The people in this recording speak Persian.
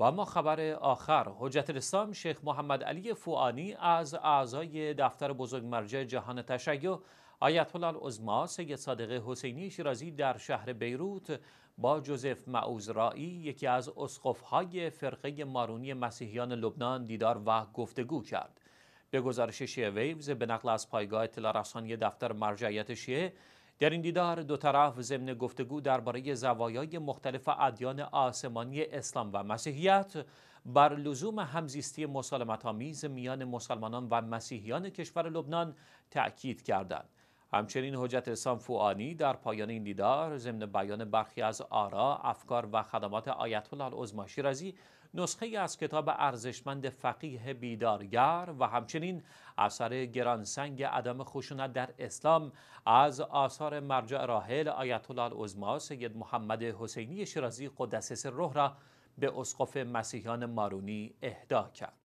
و اما خبر آخر حجت الاسلام شیخ محمد علی فوانی از اعضای دفتر بزرگ مرجع جهان تشیع آیت الله العظما سید صادق حسینی شیرازی در شهر بیروت با جوزف معوزرایی یکی از اسقفهای فرقه مارونی مسیحیان لبنان دیدار و گفتگو کرد به گزارش شیعه ویوز به نقل از پایگاه اطلاع رسانی دفتر مرجعیت شیعه در این دیدار دو طرف ضمن گفتگو درباره زوایای مختلف ادیان آسمانی اسلام و مسیحیت بر لزوم همزیستی مسالمت‌آمیز میان مسلمانان و مسیحیان کشور لبنان تأکید کردند. همچنین حجت اسلام فوانی در پایان این دیدار ضمن بیان برخی از آرا، افکار و خدمات آیت الله شیرازی نسخه از کتاب ارزشمند فقیه بیدارگر و همچنین اثر گرانسنگ عدم خشونت در اسلام از آثار مرجع راحل آیت الله سید محمد حسینی شیرازی قدس روح را به اسقف مسیحیان مارونی اهدا کرد.